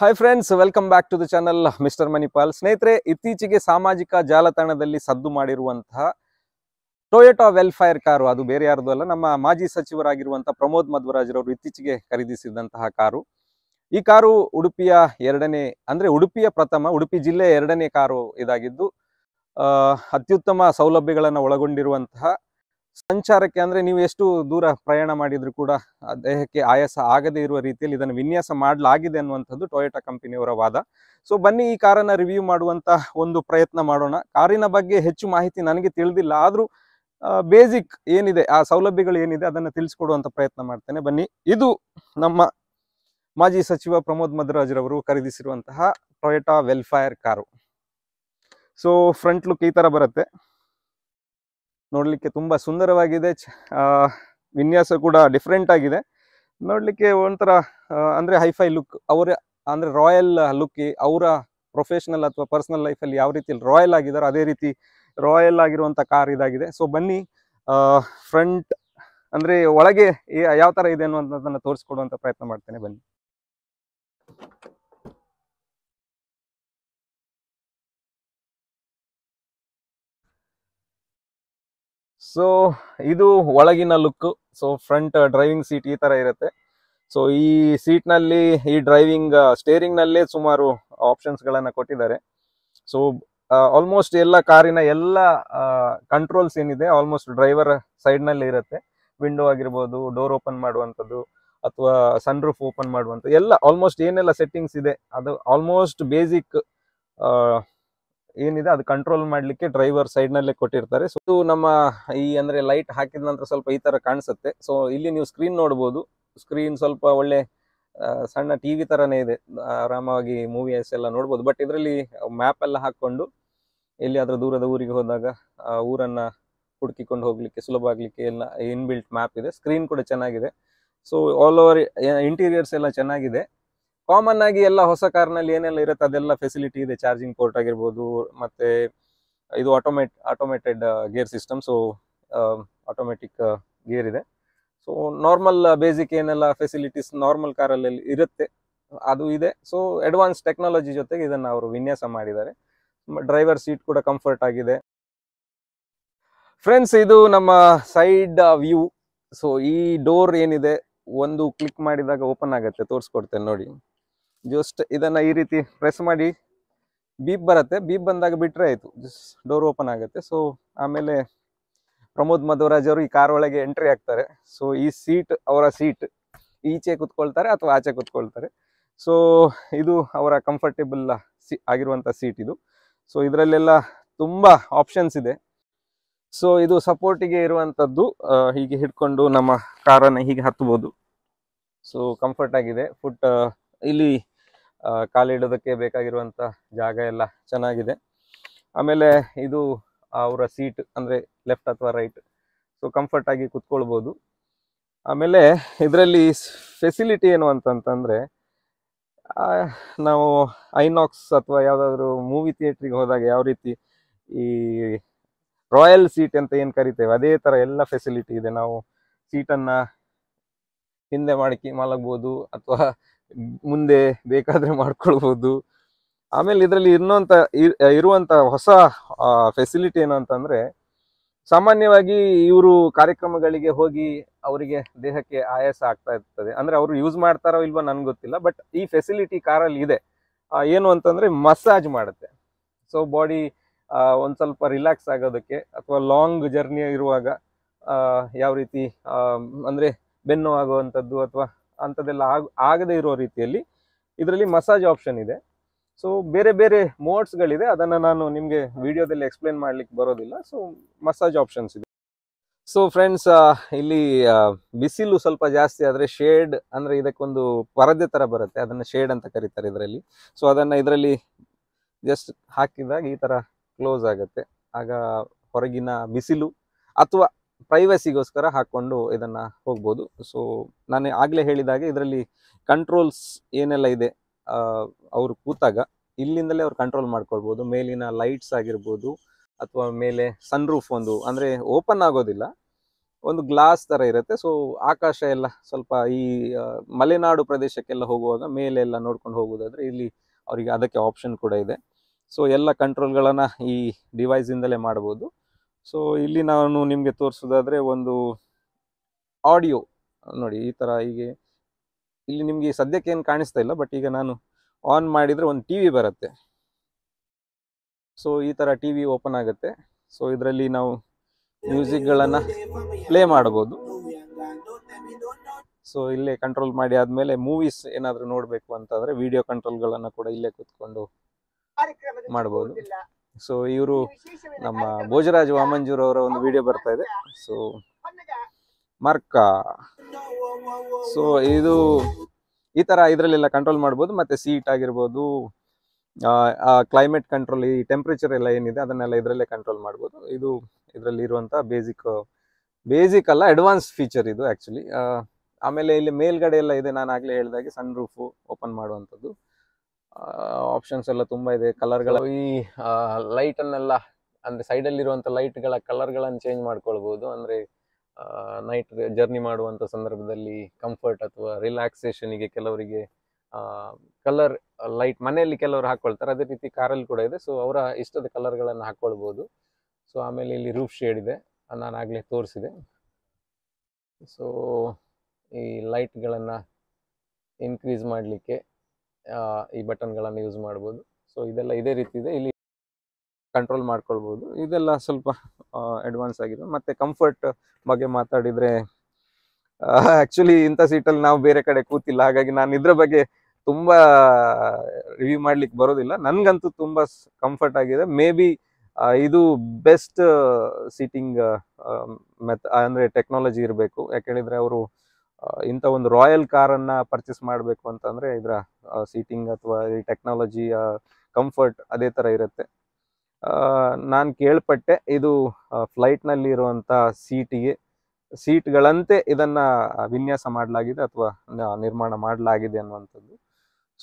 hi friends welcome back to the channel mister Manipal ಸ್ನೇಹಿತರೆ ಇತ್ತೀಚೆಗೆ ಸಾಮಾಜಿಕ ಜಾಲತಾಣದಲ್ಲಿ ಸದ್ದು ಮಾಡಿರುವಂತಹ ಟೊಯೊಟಾ ವೆಲ್ಫೈರ್ ಕಾರು ಅದು ಬೇರೆ ಯಾರ್ದು ಅಲ್ಲ ನಮ್ಮ ಮಾಜಿ ಸಚಿವರಾಗಿರುವಂತಹ ಪ್ರಮೋದ್ ಮಧ್ವರಾಜ್ರವರು ಇತ್ತೀಚೆಗೆ ಖರೀದಿಸಿದಂತಹ ಕಾರು ಈ ಕಾರು ಉಡುಪಿಯ ಎರಡನೇ ಅಂದ್ರೆ ಉಡುಪಿಯ ಪ್ರಥಮ ಉಡುಪಿ ಜಿಲ್ಲೆಯ ಎರಡನೇ ಕಾರು ಇದಾಗಿದ್ದು ಅತ್ಯುತ್ತಮ ಸೌಲಭ್ಯಗಳನ್ನು ಒಳಗೊಂಡಿರುವಂತಹ ಸಂಚಾರಕ್ಕೆ ಅಂದ್ರೆ ನೀವು ಎಷ್ಟು ದೂರ ಪ್ರಯಾಣ ಮಾಡಿದ್ರು ಕೂಡ ದೇಹಕ್ಕೆ ಆಯಾಸ ಆಗದೇ ಇರುವ ರೀತಿಯಲ್ಲಿ ಇದನ್ನು ವಿನ್ಯಾಸ ಮಾಡಲಾಗಿದೆ ಅನ್ನುವಂಥದ್ದು ಟೊಯೋಟಾ ಕಂಪನಿಯವರ ವಾದ ಸೊ ಬನ್ನಿ ಈ ಕಾರನ್ನ ರಿವ್ಯೂ ಮಾಡುವಂತ ಒಂದು ಪ್ರಯತ್ನ ಮಾಡೋಣ ಕಾರಿನ ಬಗ್ಗೆ ಹೆಚ್ಚು ಮಾಹಿತಿ ನನಗೆ ತಿಳಿದಿಲ್ಲ ಆದ್ರೂ ಬೇಸಿಕ್ ಏನಿದೆ ಆ ಸೌಲಭ್ಯಗಳು ಏನಿದೆ ಅದನ್ನು ತಿಳಿಸ್ಕೊಡುವಂತ ಪ್ರಯತ್ನ ಮಾಡ್ತೇನೆ ಬನ್ನಿ ಇದು ನಮ್ಮ ಮಾಜಿ ಸಚಿವ ಪ್ರಮೋದ್ ರವರು ಖರೀದಿಸಿರುವಂತಹ Toyota Vellfire car so front look ಈ ತರ ಬರುತ್ತೆ ನೋಡಲಿಕ್ಕೆ ತುಂಬ ಸುಂದರವಾಗಿದೆ ವಿನ್ಯಾಸ ಕೂಡ ಡಿಫ್ರೆಂಟ್ ಆಗಿದೆ ನೋಡಲಿಕ್ಕೆ ಒಂಥರ ಅಂದರೆ ಹೈಫೈ ಲುಕ್ ಅವರ ಅಂದರೆ ರಾಯಲ್ ಲುಕ್ ಅವರ ಪ್ರೊಫೆಷನಲ್ ಅಥವಾ ಪರ್ಸ್ನಲ್ ಲೈಫಲ್ಲಿ ಯಾವ ರೀತಿ ರಾಯಲ್ ಆಗಿದಾರೋ ಅದೇ ರೀತಿ ರಾಯಲ್ ಆಗಿರುವಂಥ ಕಾರ್ ಇದಾಗಿದೆ ಸೊ ಬನ್ನಿ ಫ್ರಂಟ್ ಅಂದರೆ ಒಳಗೆ ಯಾವ ಥರ ಇದೆ ಅನ್ನುವಂಥದ್ದನ್ನು ತೋರಿಸ್ಕೊಡುವಂಥ ಪ್ರಯತ್ನ ಮಾಡ್ತೇನೆ ಬನ್ನಿ ಸೊ ಇದು ಒಳಗಿನ look so front driving seat ಈ ತರ ಇರುತ್ತೆ ಸೊ ಈ ಸೀಟ್ ನಲ್ಲಿ ಈ ಡ್ರೈವಿಂಗ್ ಸ್ಟೇರಿಂಗ್ ನಲ್ಲೇ ಸುಮಾರು ಆಪ್ಷನ್ಸ್ ಗಳನ್ನ ಕೊಟ್ಟಿದ್ದಾರೆ ಸೊ ಆಲ್ಮೋಸ್ಟ್ ಎಲ್ಲ ಕಾರಿನ ಎಲ್ಲ ಕಂಟ್ರೋಲ್ಸ್ ಏನಿದೆ ಆಲ್ಮೋಸ್ಟ್ ಡ್ರೈವರ್ ಸೈಡ್ ನಲ್ಲಿ ಇರುತ್ತೆ ವಿಂಡೋ ಆಗಿರ್ಬೋದು ಡೋರ್ ಓಪನ್ ಮಾಡುವಂಥದ್ದು ಅಥವಾ ಸನ್ ರೂಫ್ ಓಪನ್ ಮಾಡುವಂಥದ್ದು ಎಲ್ಲ ಆಲ್ಮೋಸ್ಟ್ ಏನೆಲ್ಲ ಸೆಟ್ಟಿಂಗ್ಸ್ ಇದೆ ಅದು ಆಲ್ಮೋಸ್ಟ್ ಬೇಸಿಕ್ ಏನಿದೆ ಅದು ಕಂಟ್ರೋಲ್ ಮಾಡಲಿಕ್ಕೆ ಡ್ರೈವರ್ ಸೈಡ್ನಲ್ಲೇ ಕೊಟ್ಟಿರ್ತಾರೆ ಸೊ ನಮ್ಮ ಈ ಅಂದರೆ ಲೈಟ್ ಹಾಕಿದ ನಂತರ ಸ್ವಲ್ಪ ಈ ಥರ ಕಾಣಿಸುತ್ತೆ ಸೊ ಇಲ್ಲಿ ನೀವು ಸ್ಕ್ರೀನ್ ನೋಡ್ಬೋದು ಸ್ಕ್ರೀನ್ ಸ್ವಲ್ಪ ಒಳ್ಳೆ ಸಣ್ಣ ಟಿ ವಿ ಥರನೇ ಇದೆ ಆರಾಮಾಗಿ ಮೂವೀಸ್ ಎಲ್ಲ ನೋಡ್ಬೋದು ಬಟ್ ಇದರಲ್ಲಿ ಮ್ಯಾಪ್ ಎಲ್ಲ ಹಾಕ್ಕೊಂಡು ಎಲ್ಲಿ ಅದರ ದೂರದ ಊರಿಗೆ ಹೋದಾಗ ಊರನ್ನು ಹುಡುಕಿಕೊಂಡು ಹೋಗಲಿಕ್ಕೆ ಸುಲಭ ಆಗಲಿಕ್ಕೆ ಎಲ್ಲ ಇನ್ಬಿಲ್ಟ್ ಮ್ಯಾಪ್ ಇದೆ ಸ್ಕ್ರೀನ್ ಕೂಡ ಚೆನ್ನಾಗಿದೆ ಸೊ ಆಲ್ ಓವರ್ ಇಂಟೀರಿಯರ್ಸ್ ಎಲ್ಲ ಚೆನ್ನಾಗಿದೆ ಕಾಮನ್ ಆಗಿ ಎಲ್ಲ ಹೊಸ ಕಾರ್ನಲ್ಲಿ ಏನೆಲ್ಲ ಇರುತ್ತೆ ಅದೆಲ್ಲ ಫೆಸಿಲಿಟಿ ಇದೆ ಚಾರ್ಜಿಂಗ್ ಪೋರ್ಟ್ ಆಗಿರ್ಬೋದು ಮತ್ತೆ ಇದು automat automated gear system so automatic gear ಇದೆ ಸೊ ನಾರ್ಮಲ್ ಬೇಸಿಕ್ ಏನೆಲ್ಲ ಫೆಸಿಲಿಟೀಸ್ ನಾರ್ಮಲ್ ಕಾರಲ್ಲಿ ಇರುತ್ತೆ ಅದು ಇದೆ ಸೊ ಅಡ್ವಾನ್ಸ್ ಟೆಕ್ನಾಲಜಿ ಜೊತೆಗೆ ಇದನ್ನು ಅವರು ವಿನ್ಯಾಸ ಮಾಡಿದ್ದಾರೆ ಡ್ರೈವರ್ ಸೀಟ್ ಕೂಡ ಕಂಫರ್ಟ್ ಆಗಿದೆ ಫ್ರೆಂಡ್ಸ್ ಇದು ನಮ್ಮ ಸೈಡ್ ವ್ಯೂ ಸೊ ಈ ಡೋರ್ ಏನಿದೆ ಒಂದು ಕ್ಲಿಕ್ ಮಾಡಿದಾಗ ಓಪನ್ ಆಗುತ್ತೆ ತೋರಿಸ್ಕೊಡ್ತೇನೆ ನೋಡಿ ಜಸ್ಟ್ ಇದನ್ನು ಈ ರೀತಿ ಪ್ರೆಸ್ ಮಾಡಿ ಬೀಪ್ ಬರುತ್ತೆ ಬೀಪ್ ಬಂದಾಗ ಬಿಟ್ಟರೆ ಆಯಿತು ಜಸ್ಟ್ ಡೋರ್ ಓಪನ್ ಆಗುತ್ತೆ ಸೊ ಆಮೇಲೆ ಪ್ರಮೋದ್ ಮಧುರಾಜ್ ಅವರು ಈ ಕಾರ್ ಒಳಗೆ ಎಂಟ್ರಿ ಆಗ್ತಾರೆ ಸೊ ಈ ಸೀಟ್ ಅವರ ಸೀಟ್ ಈಚೆ ಕುತ್ಕೊಳ್ತಾರೆ ಅಥವಾ ಆಚೆ ಕುತ್ಕೊಳ್ತಾರೆ ಸೊ ಇದು ಅವರ ಕಂಫರ್ಟೇಬಲ್ ಸಿ ಆಗಿರುವಂಥ ಸೀಟ್ ಇದು ಸೊ ಇದರಲ್ಲೆಲ್ಲ ತುಂಬ ಆಪ್ಷನ್ಸ್ ಇದೆ ಸೊ ಇದು ಸಪೋರ್ಟಿಗೆ ಇರುವಂಥದ್ದು ಹೀಗೆ ಹಿಡ್ಕೊಂಡು ನಮ್ಮ ಕಾರನ್ನು ಹೀಗೆ ಹತ್ಬೋದು ಸೊ ಕಂಫರ್ಟ್ ಆಗಿದೆ ಫುಟ್ ಇಲ್ಲಿ ಕಾಲಿಡೋದಕ್ಕೆ ಬೇಕಾಗಿರುವಂಥ ಜಾಗ ಎಲ್ಲ ಚೆನ್ನಾಗಿದೆ ಆಮೇಲೆ ಇದು ಅವರ ಸೀಟ್ ಅಂದರೆ ಲೆಫ್ಟ್ ಅಥವಾ ರೈಟ್ ಸೊ ಕಂಫರ್ಟಾಗಿ ಕುತ್ಕೊಳ್ಬೋದು ಆಮೇಲೆ ಇದರಲ್ಲಿ ಫೆಸಿಲಿಟಿ ಏನು ಅಂತಂತಂದರೆ ನಾವು ಐನಾಕ್ಸ್ ಅಥವಾ ಯಾವುದಾದ್ರೂ ಮೂವಿ ಥಿಯೇಟ್ರಿಗೆ ಹೋದಾಗ ಯಾವ ರೀತಿ ಈ ರಾಯಲ್ ಸೀಟ್ ಅಂತ ಏನು ಕರಿತೇವೆ ಅದೇ ಥರ ಎಲ್ಲ ಫೆಸಿಲಿಟಿ ಇದೆ ನಾವು ಸೀಟನ್ನು ಹಿಂದೆ ಮಾಡಿಕೆ ಮಲಗ್ಬೋದು ಅಥವಾ ಮುಂದೆ ಬೇಕಾದರೆ ಮಾಡ್ಕೊಳ್ಬೋದು ಆಮೇಲೆ ಇದರಲ್ಲಿ ಇನ್ನೊಂಥ ಇರುವಂಥ ಹೊಸ ಫೆಸಿಲಿಟಿ ಏನು ಅಂತಂದರೆ ಸಾಮಾನ್ಯವಾಗಿ ಇವರು ಕಾರ್ಯಕ್ರಮಗಳಿಗೆ ಹೋಗಿ ಅವರಿಗೆ ದೇಹಕ್ಕೆ ಆಯಾಸ ಆಗ್ತಾ ಇರ್ತದೆ ಅಂದರೆ ಅವರು ಯೂಸ್ ಮಾಡ್ತಾರೋ ಇಲ್ವೋ ನನಗೆ ಗೊತ್ತಿಲ್ಲ ಬಟ್ ಈ ಫೆಸಿಲಿಟಿ ಕಾರಲ್ಲಿ ಇದೆ ಏನು ಅಂತಂದರೆ ಮಸಾಜ್ ಮಾಡುತ್ತೆ ಸೊ ಬಾಡಿ ಒಂದು ಸ್ವಲ್ಪ ರಿಲ್ಯಾಕ್ಸ್ ಆಗೋದಕ್ಕೆ ಅಥವಾ ಲಾಂಗ್ ಜರ್ನಿ ಇರುವಾಗ ಯಾವ ರೀತಿ ಅಂದರೆ ಬೆನ್ನು ಆಗುವಂಥದ್ದು ಅಥವಾ ಅಂಥದ್ದೆಲ್ಲ ಆಗ ಆಗದೇ ಇರೋ ರೀತಿಯಲ್ಲಿ ಇದರಲ್ಲಿ ಮಸಾಜ್ ಆಪ್ಷನ್ ಇದೆ ಸೊ ಬೇರೆ ಬೇರೆ ಮೋಡ್ಸ್ಗಳಿದೆ ಅದನ್ನು ನಾನು ನಿಮಗೆ ವಿಡಿಯೋದಲ್ಲಿ ಎಕ್ಸ್ಪ್ಲೇನ್ ಮಾಡಲಿಕ್ಕೆ ಬರೋದಿಲ್ಲ ಸೊ ಮಸಾಜ್ ಆಪ್ಷನ್ಸ್ ಇದೆ ಸೊ ಫ್ರೆಂಡ್ಸ್ ಇಲ್ಲಿ ಬಿಸಿಲು ಸ್ವಲ್ಪ ಜಾಸ್ತಿ ಆದರೆ ಶೇಡ್ ಅಂದರೆ ಇದಕ್ಕೊಂದು ಪರದೆ ಥರ ಬರುತ್ತೆ ಅದನ್ನು ಶೇಡ್ ಅಂತ ಕರೀತಾರೆ ಇದರಲ್ಲಿ ಸೊ ಅದನ್ನು ಇದರಲ್ಲಿ ಜಸ್ಟ್ ಹಾಕಿದಾಗ ಈ ಥರ ಕ್ಲೋಸ್ ಆಗುತ್ತೆ ಆಗ ಹೊರಗಿನ ಬಿಸಿಲು ಅಥವಾ ಪ್ರೈವಸಿಗೋಸ್ಕರ ಹಾಕ್ಕೊಂಡು ಇದನ್ನು ಹೋಗ್ಬೋದು ಸೊ ನಾನು ಆಗಲೇ ಹೇಳಿದಾಗೆ ಇದರಲ್ಲಿ ಕಂಟ್ರೋಲ್ಸ್ ಏನೆಲ್ಲ ಇದೆ ಅವರು ಕೂತಾಗ ಇಲ್ಲಿಂದಲೇ ಅವ್ರು ಕಂಟ್ರೋಲ್ ಮಾಡ್ಕೊಳ್ಬೋದು ಮೇಲಿನ ಲೈಟ್ಸ್ ಆಗಿರ್ಬೋದು ಅಥವಾ ಮೇಲೆ ಸನ್ ರೂಫ್ ಒಂದು ಅಂದರೆ ಓಪನ್ ಆಗೋದಿಲ್ಲ ಒಂದು ಗ್ಲಾಸ್ ಥರ ಇರುತ್ತೆ ಸೊ ಆಕಾಶ ಎಲ್ಲ ಸ್ವಲ್ಪ ಈ ಮಲೆನಾಡು ಪ್ರದೇಶಕ್ಕೆಲ್ಲ ಹೋಗುವಾಗ ಮೇಲೆ ಎಲ್ಲ ನೋಡ್ಕೊಂಡು ಹೋಗೋದಾದರೆ ಇಲ್ಲಿ ಅವರಿಗೆ ಅದಕ್ಕೆ ಆಪ್ಷನ್ ಕೂಡ ಇದೆ ಸೊ ಎಲ್ಲ ಕಂಟ್ರೋಲ್ಗಳನ್ನು ಈ ಡಿವೈಸಿಂದಲೇ ಮಾಡ್ಬೋದು ಸೊ ಇಲ್ಲಿ ನಾನು ನಿಮಗೆ ತೋರಿಸೋದಾದರೆ ಒಂದು ಆಡಿಯೋ ನೋಡಿ ಈ ಥರ ಹೀಗೆ ಇಲ್ಲಿ ನಿಮಗೆ ಸದ್ಯಕ್ಕೆ ಏನು ಕಾಣಿಸ್ತಾ ಇಲ್ಲ ಬಟ್ ಈಗ ನಾನು ಆನ್ ಮಾಡಿದರೆ ಒಂದು ಟಿ ವಿ ಬರುತ್ತೆ ಸೊ ಈ ಥರ ಟಿ ವಿ ಓಪನ್ ಆಗುತ್ತೆ ಸೊ ಇದರಲ್ಲಿ ನಾವು ಮ್ಯೂಸಿಕ್ಗಳನ್ನು ಪ್ಲೇ ಮಾಡ್ಬೋದು ಸೊ ಇಲ್ಲೇ ಕಂಟ್ರೋಲ್ ಮಾಡಿ ಆದಮೇಲೆ ಮೂವೀಸ್ ಏನಾದರೂ ನೋಡಬೇಕು ಅಂತಂದರೆ ವಿಡಿಯೋ ಕಂಟ್ರೋಲ್ಗಳನ್ನು ಕೂಡ ಇಲ್ಲೇ ಕೂತ್ಕೊಂಡು ಮಾಡ್ಬೋದು ಸೊ ಇವರು ನಮ್ಮ ಭೋಜರಾಜ್ ವಾಮಂಜೂರ್ ಅವರ ಒಂದು ವಿಡಿಯೋ ಬರ್ತಾ ಇದೆ ಸೊ ಮರ್ಕ ಸೊ ಇದು ಈ ತರ ಇದರಲ್ಲೆಲ್ಲ ಕಂಟ್ರೋಲ್ ಮಾಡ್ಬೋದು ಮತ್ತೆ ಸೀಟ್ ಆಗಿರ್ಬೋದು ಕ್ಲೈಮೇಟ್ ಕಂಟ್ರೋಲ್ ಈ ಟೆಂಪ್ರೇಚರ್ ಎಲ್ಲ ಏನಿದೆ ಅದನ್ನೆಲ್ಲ ಇದರಲ್ಲೇ ಕಂಟ್ರೋಲ್ ಮಾಡ್ಬೋದು ಇದು ಇದರಲ್ಲಿ ಇರುವಂತಹ ಬೇಸಿಕ್ ಬೇಸಿಕ್ ಅಲ್ಲ ಅಡ್ವಾನ್ಸ್ ಫೀಚರ್ ಇದು ಆಕ್ಚುಲಿ ಆಮೇಲೆ ಇಲ್ಲಿ ಮೇಲ್ಗಡೆ ಎಲ್ಲ ಇದೆ ನಾನು ಆಗ್ಲೇ ಹೇಳಿದಾಗೆ ಸನ್ ರೂಫು ಓಪನ್ ಮಾಡುವಂಥದ್ದು ಆಪ್ಷನ್ಸ್ ಎಲ್ಲ ತುಂಬ ಇದೆ ಕಲರ್ಗಳ ಈ ಲೈಟನ್ನೆಲ್ಲ ಅಂದರೆ ಸೈಡಲ್ಲಿರುವಂಥ ಲೈಟ್ಗಳ ಕಲರ್ಗಳನ್ನು ಚೇಂಜ್ ಮಾಡ್ಕೊಳ್ಬೋದು ಅಂದರೆ ನೈಟ್ ಜರ್ನಿ ಮಾಡುವಂಥ ಸಂದರ್ಭದಲ್ಲಿ ಕಂಫರ್ಟ್ ಅಥವಾ ರಿಲ್ಯಾಕ್ಸೇಷನಿಗೆ ಕೆಲವರಿಗೆ ಕಲರ್ ಲೈಟ್ ಮನೆಯಲ್ಲಿ ಕೆಲವರು ಹಾಕ್ಕೊಳ್ತಾರೆ ಅದೇ ರೀತಿ ಕಾರಲ್ಲಿ ಕೂಡ ಇದೆ ಸೊ ಅವರ ಇಷ್ಟದ ಕಲರ್ಗಳನ್ನು ಹಾಕ್ಕೊಳ್ಬೋದು ಸೊ ಆಮೇಲೆ ಇಲ್ಲಿ ರೂಫ್ ಶೇಡ್ ಇದೆ ನಾನು ಆಗಲೇ ತೋರಿಸಿದೆ ಸೊ ಈ ಲೈಟ್ಗಳನ್ನು ಇನ್ಕ್ರೀಸ್ ಮಾಡಲಿಕ್ಕೆ ಈ ಗಳನ್ನು ಯೂಸ್ ಮಾಡ್ಬೋದು ಸೊ ಇದೆಲ್ಲ ಇದೇ ರೀತಿ ಇದೆ ಇಲ್ಲಿ ಕಂಟ್ರೋಲ್ ಮಾಡ್ಕೊಳ್ಬೋದು ಇದೆಲ್ಲ ಸ್ವಲ್ಪ ಅಡ್ವಾನ್ಸ್ ಆಗಿದೆ ಮತ್ತೆ ಕಂಫರ್ಟ್ ಬಗ್ಗೆ ಮಾತಾಡಿದ್ರೆ ಆ್ಯಕ್ಚುಲಿ ಇಂಥ ಸೀಟಲ್ಲಿ ನಾವು ಬೇರೆ ಕಡೆ ಕೂತಿಲ್ಲ ಹಾಗಾಗಿ ನಾನು ಇದ್ರ ಬಗ್ಗೆ ತುಂಬ ರಿವ್ಯೂ ಮಾಡ್ಲಿಕ್ಕೆ ಬರೋದಿಲ್ಲ ನನಗಂತೂ ತುಂಬ ಕಂಫರ್ಟ್ ಆಗಿದೆ ಮೇ ಬಿ ಇದು ಬೆಸ್ಟ್ ಸೀಟಿಂಗ್ ಅಂದ್ರೆ ಅಂದರೆ ಟೆಕ್ನಾಲಜಿ ಇರಬೇಕು ಯಾಕೇಳಿದ್ರೆ ಅವರು ಇಂಥ ಒಂದು ರಾಯಲ್ ಕಾರನ್ನ ಪರ್ಚೇಸ್ ಮಾಡಬೇಕು ಅಂತಂದರೆ ಇದರ ಸೀಟಿಂಗ್ ಅಥವಾ ಈ ಟೆಕ್ನಾಲಜಿಯ ಕಂಫರ್ಟ್ ಅದೇ ಥರ ಇರುತ್ತೆ ನಾನು ಕೇಳ್ಪಟ್ಟೆ ಇದು ಫ್ಲೈಟ್ನಲ್ಲಿ ಇರುವಂಥ ಸೀಟಿಗೆ ಸೀಟ್ಗಳಂತೆ ಇದನ್ನ ವಿನ್ಯಾಸ ಮಾಡಲಾಗಿದೆ ಅಥವಾ ನಿರ್ಮಾಣ ಮಾಡಲಾಗಿದೆ ಅನ್ನುವಂಥದ್ದು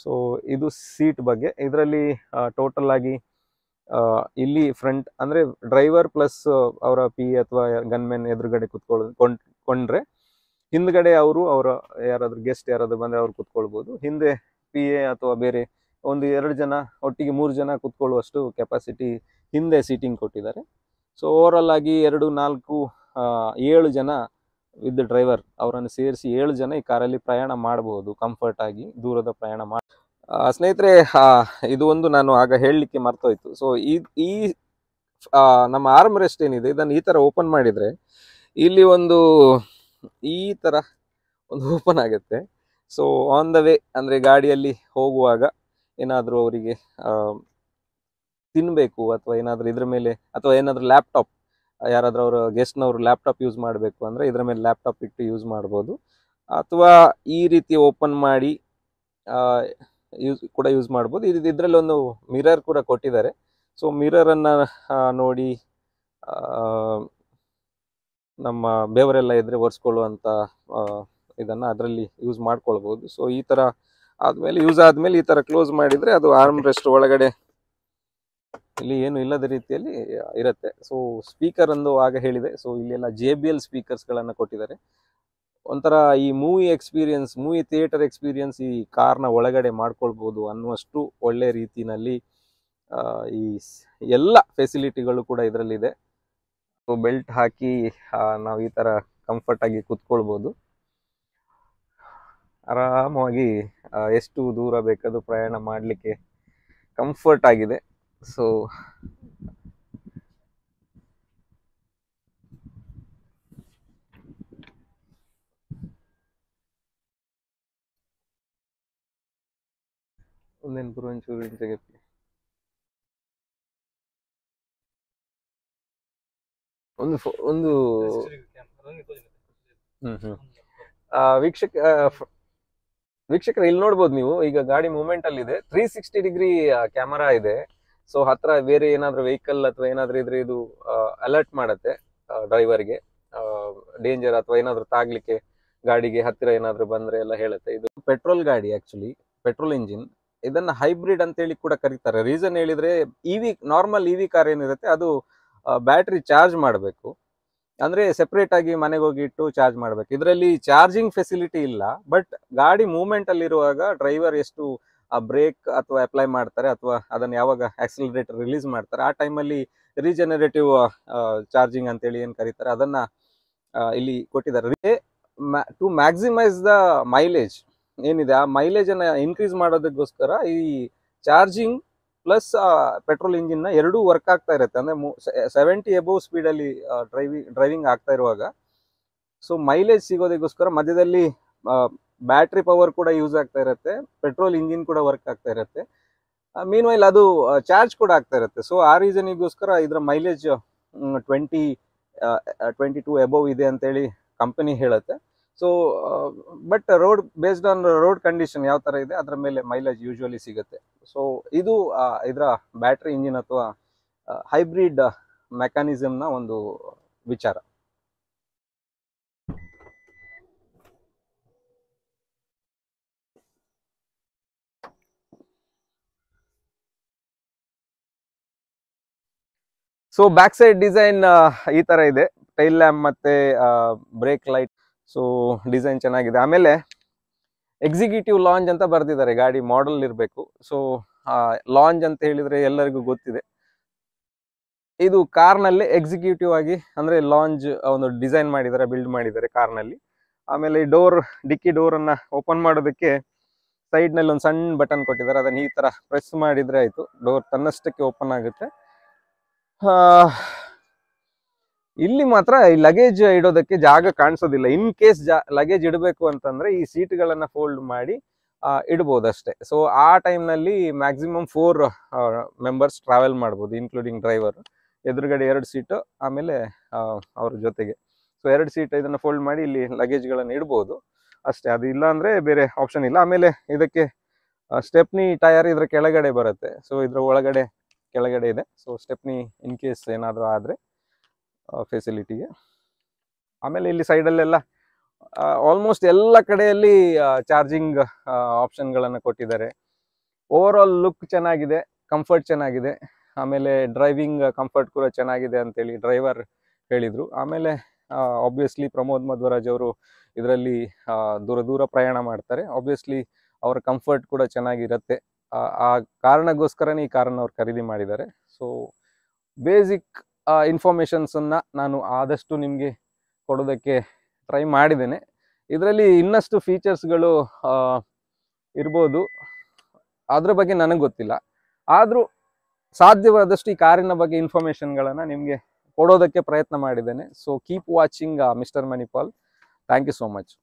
ಸೊ ಇದು ಸೀಟ್ ಬಗ್ಗೆ ಇದರಲ್ಲಿ ಟೋಟಲ್ ಆಗಿ ಇಲ್ಲಿ ಫ್ರಂಟ್ ಅಂದರೆ ಡ್ರೈವರ್ ಪ್ಲಸ್ ಅವರ ಪಿ e ಅಥವಾ ಗನ್ಮೆನ್ ಎದುರುಗಡೆ ಕುತ್ಕೊಳ್ಳೋ ಕೊಂಡ್ರೆ ಹಿಂದ್ಗಡೆ ಅವರು ಅವರ ಯಾರಾದರೂ ಗೆಸ್ಟ್ ಯಾರಾದರೂ ಬಂದರೆ ಅವ್ರು ಕುತ್ಕೊಳ್ಬೋದು ಹಿಂದೆ ಪಿ ಎ ಅಥವಾ ಬೇರೆ ಒಂದು ಎರಡು ಜನ ಒಟ್ಟಿಗೆ ಮೂರು ಜನ ಕುತ್ಕೊಳ್ಳುವಷ್ಟು ಕೆಪಾಸಿಟಿ ಹಿಂದೆ ಸೀಟಿಂಗ್ ಕೊಟ್ಟಿದ್ದಾರೆ ಸೊ ಓವರಾಲ್ ಆಗಿ ಎರಡು ನಾಲ್ಕು ಏಳು ಜನ ವಿದ್ ಡ್ರೈವರ್ ಅವರನ್ನು ಸೇರಿಸಿ ಏಳು ಜನ ಈ ಕಾರಲ್ಲಿ ಪ್ರಯಾಣ ಮಾಡಬಹುದು ಕಂಫರ್ಟ್ ಆಗಿ ದೂರದ ಪ್ರಯಾಣ ಮಾಡ ಸ್ನೇಹಿತರೆ ಇದು ಒಂದು ನಾನು ಆಗ ಹೇಳಲಿಕ್ಕೆ ಮರ್ತೋಯ್ತು ಸೊ ಈ ಈ ನಮ್ಮ ಆರ್ಮ್ ರೆಸ್ಟ್ ಏನಿದೆ ಇದನ್ನು ಈ ಥರ ಓಪನ್ ಮಾಡಿದರೆ ಇಲ್ಲಿ ಒಂದು ಈ ಥರ ಒಂದು ಓಪನ್ ಆಗುತ್ತೆ ಸೊ ಆನ್ ದ ವೇ ಅಂದರೆ ಗಾಡಿಯಲ್ಲಿ ಹೋಗುವಾಗ ಏನಾದರೂ ಅವರಿಗೆ ತಿನ್ನಬೇಕು ಅಥವಾ ಏನಾದರೂ ಇದ್ರ ಮೇಲೆ ಅಥವಾ ಏನಾದರೂ ಲ್ಯಾಪ್ಟಾಪ್ ಯಾರಾದರೂ ಅವರ ಗೆಸ್ಟ್ನವರು ಲ್ಯಾಪ್ಟಾಪ್ ಯೂಸ್ ಮಾಡಬೇಕು ಅಂದರೆ ಇದರ ಮೇಲೆ ಲ್ಯಾಪ್ಟಾಪ್ ಇಟ್ಟು ಯೂಸ್ ಮಾಡ್ಬೋದು ಅಥವಾ ಈ ರೀತಿ ಓಪನ್ ಮಾಡಿ ಯೂಸ್ ಕೂಡ ಯೂಸ್ ಮಾಡ್ಬೋದು ಇದು ಇದರಲ್ಲಿ ಒಂದು ಮಿರರ್ ಕೂಡ ಕೊಟ್ಟಿದ್ದಾರೆ ಸೊ ಮಿರರನ್ನು ನೋಡಿ ನಮ್ಮ ಬೇವರೆಲ್ಲ ಇದ್ದರೆ ಒರೆಸ್ಕೊಳ್ಳುವಂಥ ಇದನ್ನು ಅದರಲ್ಲಿ ಯೂಸ್ ಮಾಡ್ಕೊಳ್ಬೋದು ಸೊ ಈ ಥರ ಆದಮೇಲೆ ಯೂಸ್ ಆದಮೇಲೆ ಈ ಥರ ಕ್ಲೋಸ್ ಮಾಡಿದರೆ ಅದು ಆರ್ಮ್ ರೆಸ್ಟ್ ಒಳಗಡೆ ಇಲ್ಲಿ ಏನು ಇಲ್ಲದ ರೀತಿಯಲ್ಲಿ ಇರುತ್ತೆ ಸೊ ಸ್ಪೀಕರ್ ಅಂದು ಆಗ ಹೇಳಿದೆ ಸೊ ಇಲ್ಲೆಲ್ಲ ಜೆ ಬಿ ಎಲ್ ಸ್ಪೀಕರ್ಸ್ಗಳನ್ನು ಕೊಟ್ಟಿದ್ದಾರೆ ಒಂಥರ ಈ movie experience movie theatre experience ಈ ಕಾರನ್ನ ಒಳಗಡೆ ಮಾಡ್ಕೊಳ್ಬೋದು ಅನ್ನುವಷ್ಟು ಒಳ್ಳೆ ರೀತಿಯಲ್ಲಿ ಈ ಎಲ್ಲ ಫೆಸಿಲಿಟಿಗಳು ಕೂಡ ಇದರಲ್ಲಿದೆ ಬೆಲ್ಟ್ ಹಾಕಿ ನಾವು ಈ ಥರ ಕಂಫರ್ಟಾಗಿ ಕೂತ್ಕೊಳ್ಬೋದು ಆರಾಮವಾಗಿ ಎಷ್ಟು ದೂರ ಬೇಕಾದರೂ ಪ್ರಯಾಣ ಮಾಡಲಿಕ್ಕೆ ಕಂಫರ್ಟ್ ಆಗಿದೆ ಸೊ ಒಂದೇನು ಪುರುವಂಚೂರು ಒಂದು ಒಂದು ವೀಕ್ಷಕ ವೀಕ್ಷಕರ ಇಲ್ಲಿ ನೋಡ್ಬೋದು ನೀವು ಈಗ ಗಾಡಿ ಮೂವ್ಮೆಂಟ್ ಅಲ್ಲಿ ಇದೆ ತ್ರೀ ಸಿಕ್ಸ್ಟಿ ಡಿಗ್ರಿ ಕ್ಯಾಮರಾ ಇದೆ ಸೊ ಹತ್ರ ಬೇರೆ ಏನಾದ್ರೂ ವೆಹಿಕಲ್ ಅಥವಾ ಏನಾದ್ರೂ ಇದ್ರೆ ಇದು ಅಲರ್ಟ್ ಮಾಡತ್ತೆ ಡ್ರೈವರ್ಗೆ ಡೇಂಜರ್ ಅಥವಾ ಏನಾದ್ರೂ ತಾಗ್ಲಿಕ್ಕೆ ಗಾಡಿಗೆ ಹತ್ತಿರ ಏನಾದ್ರೂ ಬಂದ್ರೆ ಎಲ್ಲ ಹೇಳುತ್ತೆ ಇದು ಪೆಟ್ರೋಲ್ ಗಾಡಿ ಆಕ್ಚುಲಿ ಪೆಟ್ರೋಲ್ ಇಂಜಿನ್ ಇದನ್ನ ಹೈಬ್ರಿಡ್ ಅಂತ ಹೇಳಿ ಕೂಡ ಕರೀತಾರೆ ರೀಸನ್ ಹೇಳಿದ್ರೆ ಇವಿ ನಾರ್ಮಲ್ ಇವಿ ಕಾರ್ ಏನಿರುತ್ತೆ ಅದು ಬ್ಯಾಟ್ರಿ ಚಾರ್ಜ್ ಮಾಡಬೇಕು ಅಂದರೆ ಆಗಿ ಮನೆಗೆ ಹೋಗಿ ಇಟ್ಟು ಚಾರ್ಜ್ ಮಾಡಬೇಕು ಇದರಲ್ಲಿ ಚಾರ್ಜಿಂಗ್ ಫೆಸಿಲಿಟಿ ಇಲ್ಲ ಬಟ್ ಗಾಡಿ ಅಲ್ಲಿರುವಾಗ ಡ್ರೈವರ್ ಎಷ್ಟು ಬ್ರೇಕ್ ಅಥವಾ ಅಪ್ಲೈ ಮಾಡ್ತಾರೆ ಅಥವಾ ಅದನ್ನು ಯಾವಾಗ ಆಕ್ಸಿಲರೇಟರ್ ರಿಲೀಸ್ ಮಾಡ್ತಾರೆ ಆ ಟೈಮಲ್ಲಿ ರೀಜನರೇಟಿವ್ ಚಾರ್ಜಿಂಗ್ ಅಂತೇಳಿ ಏನು ಕರೀತಾರೆ ಅದನ್ನು ಇಲ್ಲಿ ಕೊಟ್ಟಿದ್ದಾರೆ ಟು ಮ್ಯಾಕ್ಸಿಮೈಸ್ ದ ಮೈಲೇಜ್ ಏನಿದೆ ಆ ಮೈಲೇಜನ್ನು ಇನ್ಕ್ರೀಸ್ ಮಾಡೋದಕ್ಕೋಸ್ಕರ ಈ ಚಾರ್ಜಿಂಗ್ ಪ್ಲಸ್ ಪೆಟ್ರೋಲ್ ನ ಎರಡೂ ವರ್ಕ್ ಆಗ್ತಾ ಇರುತ್ತೆ ಅಂದರೆ ಸೆವೆಂಟಿ ಎಬೋವ್ ಸ್ಪೀಡಲ್ಲಿ ಡ್ರೈವಿಂಗ್ ಡ್ರೈವಿಂಗ್ ಆಗ್ತಾ ಇರುವಾಗ ಸೊ ಮೈಲೇಜ್ ಸಿಗೋದಕ್ಕೋಸ್ಕರ ಮಧ್ಯದಲ್ಲಿ ಬ್ಯಾಟ್ರಿ ಪವರ್ ಕೂಡ ಯೂಸ್ ಆಗ್ತಾ ಇರುತ್ತೆ ಪೆಟ್ರೋಲ್ ಇಂಜಿನ್ ಕೂಡ ವರ್ಕ್ ಆಗ್ತಾ ಇರುತ್ತೆ ಮೀನ್ ವೈಲ್ ಅದು ಚಾರ್ಜ್ ಕೂಡ ಆಗ್ತಾ ಇರುತ್ತೆ ಸೊ ಆ ರೀಸನಿಗೋಸ್ಕರ ಇದರ mileage twenty twenty two above ಇದೆ ಹೇಳಿ ಕಂಪನಿ ಹೇಳುತ್ತೆ so but road based on road condition ಯಾವ ತರ ಇದೆ ಅದರ ಮೇಲೆ ಮೈಲೇಜ್ ಯೂಶುವಲಿ ಸಿಗುತ್ತೆ ಸೊ ಇದು ಇದರ ಬ್ಯಾಟ್ರಿ ಇಂಜಿನ್ ಅಥವಾ ಹೈಬ್ರಿಡ್ ಮೆಕ್ಯಾನಿಸಮ್ನ ಒಂದು ವಿಚಾರ ಸೊ ಬ್ಯಾಕ್ ಸೈಡ್ ಡಿಸೈನ್ ಈ ತರ ಇದೆ ಟೈಲ್ ಲ್ಯಾಂಪ್ ಮತ್ತೆ ಬ್ರೇಕ್ ಲೈಟ್ ಸೊ ಡಿಸೈನ್ ಚೆನ್ನಾಗಿದೆ ಆಮೇಲೆ ಎಕ್ಸಿಕ್ಯೂಟಿವ್ ಲಾಂಜ್ ಅಂತ ಬರ್ತಿದ್ದಾರೆ ಗಾಡಿ ಮಾಡಲ್ ಇರಬೇಕು ಸೊ ಲಾಂಜ್ ಅಂತ ಹೇಳಿದ್ರೆ ಎಲ್ಲರಿಗೂ ಗೊತ್ತಿದೆ ಇದು ಕಾರ್ನಲ್ಲಿ ಎಕ್ಸಿಕ್ಯೂಟಿವ್ ಆಗಿ ಅಂದ್ರೆ ಲಾಂಜ್ ಒಂದು ಡಿಸೈನ್ ಮಾಡಿದ್ದಾರೆ ಬಿಲ್ಡ್ ಮಾಡಿದ್ದಾರೆ ಕಾರ್ನಲ್ಲಿ ಆಮೇಲೆ ಈ ಡೋರ್ ಡಿಕ್ಕಿ ಡೋರ್ ಅನ್ನ ಓಪನ್ ಮಾಡೋದಕ್ಕೆ ಸೈಡ್ನಲ್ಲಿ ಒಂದು ಸಣ್ಣ ಬಟನ್ ಕೊಟ್ಟಿದ್ದಾರೆ ಅದನ್ನು ಈ ತರ ಪ್ರೆಸ್ ಮಾಡಿದ್ರೆ ಆಯ್ತು ಡೋರ್ ತನ್ನಷ್ಟಕ್ಕೆ ಓಪನ್ ಆಗುತ್ತೆ ಇಲ್ಲಿ ಮಾತ್ರ ಈ ಲಗೇಜ್ ಇಡೋದಕ್ಕೆ ಜಾಗ ಕಾಣಿಸೋದಿಲ್ಲ ಇನ್ ಕೇಸ್ ಜಾ ಲಗೇಜ್ ಇಡಬೇಕು ಅಂತಂದ್ರೆ ಈ ಸೀಟ್ಗಳನ್ನ ಫೋಲ್ಡ್ ಮಾಡಿ ಇಡಬಹುದು ಅಷ್ಟೇ ಸೊ ಆ ಟೈಮ್ನಲ್ಲಿ ಮ್ಯಾಕ್ಸಿಮಮ್ ಫೋರ್ ಮೆಂಬರ್ಸ್ ಟ್ರಾವೆಲ್ ಮಾಡ್ಬೋದು ಇನ್ಕ್ಲೂಡಿಂಗ್ ಡ್ರೈವರ್ ಎದುರುಗಡೆ ಎರಡು ಸೀಟು ಆಮೇಲೆ ಅವ್ರ ಜೊತೆಗೆ ಸೊ ಎರಡು ಸೀಟ್ ಇದನ್ನು ಫೋಲ್ಡ್ ಮಾಡಿ ಇಲ್ಲಿ ಲಗೇಜ್ಗಳನ್ನು ಇಡ್ಬೋದು ಅಷ್ಟೇ ಅದು ಇಲ್ಲ ಅಂದರೆ ಬೇರೆ ಆಪ್ಷನ್ ಇಲ್ಲ ಆಮೇಲೆ ಇದಕ್ಕೆ ಸ್ಟೆಪ್ನಿ ಟಯರ್ ಇದರ ಕೆಳಗಡೆ ಬರುತ್ತೆ ಸೊ ಇದರ ಒಳಗಡೆ ಕೆಳಗಡೆ ಇದೆ ಸೊ ಸ್ಟೆಪ್ನಿ ಇನ್ ಕೇಸ್ ಏನಾದರೂ ಆದರೆ ಫೆಸಿಲಿಟಿಗೆ ಆಮೇಲೆ ಇಲ್ಲಿ ಸೈಡಲ್ಲೆಲ್ಲ ಆಲ್ಮೋಸ್ಟ್ ಎಲ್ಲ ಕಡೆಯಲ್ಲಿ ಚಾರ್ಜಿಂಗ್ ಆಪ್ಷನ್ಗಳನ್ನು ಕೊಟ್ಟಿದ್ದಾರೆ ಓವರ್ ಆಲ್ ಲುಕ್ ಚೆನ್ನಾಗಿದೆ ಕಂಫರ್ಟ್ ಚೆನ್ನಾಗಿದೆ ಆಮೇಲೆ ಡ್ರೈವಿಂಗ್ ಕಂಫರ್ಟ್ ಕೂಡ ಚೆನ್ನಾಗಿದೆ ಅಂತೇಳಿ ಡ್ರೈವರ್ ಹೇಳಿದರು ಆಮೇಲೆ ಆಬ್ವಿಯಸ್ಲಿ ಪ್ರಮೋದ್ ಮಧ್ವರಾಜ್ ಅವರು ಇದರಲ್ಲಿ ದೂರ ದೂರ ಪ್ರಯಾಣ ಮಾಡ್ತಾರೆ ಆಬ್ವಿಯಸ್ಲಿ ಅವರ ಕಂಫರ್ಟ್ ಕೂಡ ಚೆನ್ನಾಗಿರುತ್ತೆ ಆ ಕಾರಣಕ್ಕೋಸ್ಕರನೇ ಈ ಕಾರನ್ನು ಅವ್ರು ಖರೀದಿ ಮಾಡಿದ್ದಾರೆ ಸೊ ಬೇಸಿಕ್ ಇನ್ಫಾರ್ಮೇಷನ್ಸನ್ನು ನಾನು ಆದಷ್ಟು ನಿಮಗೆ ಕೊಡೋದಕ್ಕೆ ಟ್ರೈ ಮಾಡಿದ್ದೇನೆ ಇದರಲ್ಲಿ ಇನ್ನಷ್ಟು ಫೀಚರ್ಸ್ಗಳು ಇರ್ಬೋದು ಅದ್ರ ಬಗ್ಗೆ ನನಗೆ ಗೊತ್ತಿಲ್ಲ ಆದರೂ ಸಾಧ್ಯವಾದಷ್ಟು ಈ ಕಾರಿನ ಬಗ್ಗೆ ಇನ್ಫಾರ್ಮೇಷನ್ಗಳನ್ನು ನಿಮಗೆ ಕೊಡೋದಕ್ಕೆ ಪ್ರಯತ್ನ ಮಾಡಿದ್ದೇನೆ so keep watching mister Manipal thank you so much